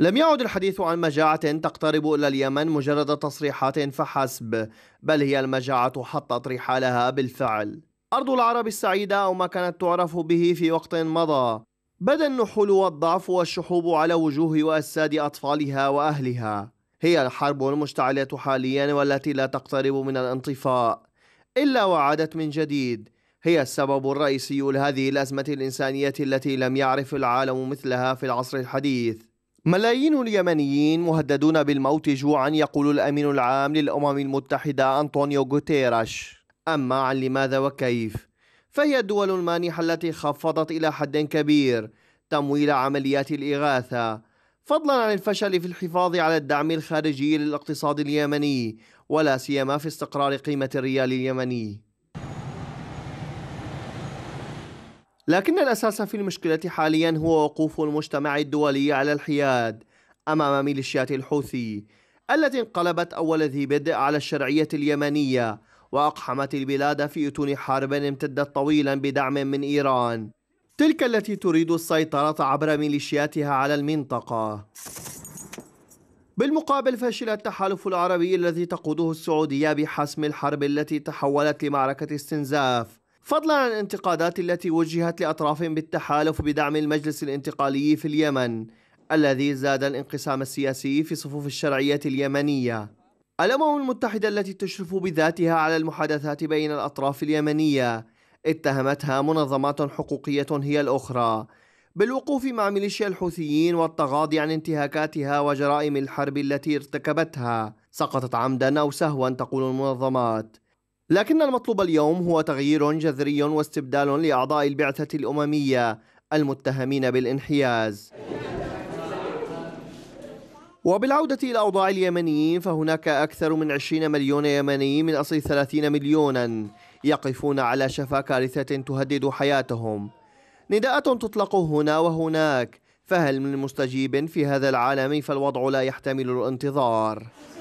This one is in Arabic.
لم يعد الحديث عن مجاعة تقترب إلى اليمن مجرد تصريحات فحسب بل هي المجاعة حطت رحالها بالفعل أرض العرب السعيدة أو ما كانت تعرف به في وقت مضى بدا النحول والضعف والشحوب على وجوه وأجساد أطفالها وأهلها هي الحرب المشتعلة حاليا والتي لا تقترب من الانطفاء إلا وعادت من جديد هي السبب الرئيسي لهذه الأزمة الإنسانية التي لم يعرف العالم مثلها في العصر الحديث ملايين اليمنيين مهددون بالموت جوعا يقول الأمين العام للأمم المتحدة أنطونيو غوتيريش أما عن لماذا وكيف فهي الدول المانحة التي خفضت إلى حد كبير تمويل عمليات الإغاثة فضلا عن الفشل في الحفاظ على الدعم الخارجي للاقتصاد اليمني ولا سيما في استقرار قيمة الريال اليمني لكن الأساس في المشكلة حاليا هو وقوف المجتمع الدولي على الحياد أمام ميليشيات الحوثي التي انقلبت أول ذي بدء على الشرعية اليمنية وأقحمت البلاد في أتون حرب امتدت طويلا بدعم من إيران تلك التي تريد السيطرة عبر ميليشياتها على المنطقة بالمقابل فشل التحالف العربي الذي تقوده السعودية بحسم الحرب التي تحولت لمعركة استنزاف فضلا عن الانتقادات التي وجهت لاطراف بالتحالف بدعم المجلس الانتقالي في اليمن الذي زاد الانقسام السياسي في صفوف الشرعية اليمنية الأمم المتحدة التي تشرف بذاتها على المحادثات بين الأطراف اليمنية اتهمتها منظمات حقوقية هي الأخرى بالوقوف مع ميليشيا الحوثيين والتغاضي عن انتهاكاتها وجرائم الحرب التي ارتكبتها سقطت عمدا أو سهوا تقول المنظمات لكن المطلوب اليوم هو تغيير جذري واستبدال لأعضاء البعثة الأممية المتهمين بالانحياز وبالعودة إلى أوضاع اليمنيين فهناك أكثر من 20 مليون يمني من أصل 30 مليونا يقفون على شفا كارثة تهدد حياتهم نداءات تطلق هنا وهناك فهل من مستجيب في هذا العالم فالوضع لا يحتمل الانتظار